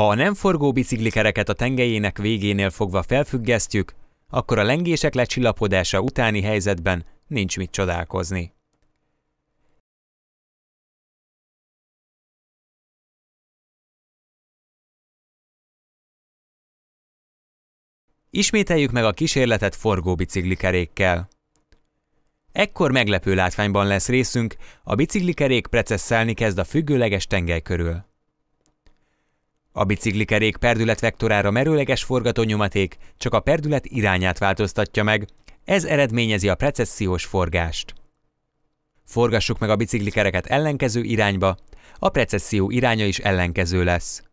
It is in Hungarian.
Ha a nem forgó biciklikereket a tengelyének végénél fogva felfüggesztjük, akkor a lengések lecsillapodása utáni helyzetben nincs mit csodálkozni. Ismételjük meg a kísérletet forgó biciklikerékkel. Ekkor meglepő látványban lesz részünk, a biciklikerék precesszelni kezd a függőleges tengely körül. A biciklikerék perdület vektorára merőleges forgatónyomaték csak a perdület irányát változtatja meg, ez eredményezi a precessziós forgást. Forgassuk meg a biciklikereket ellenkező irányba, a precesszió iránya is ellenkező lesz.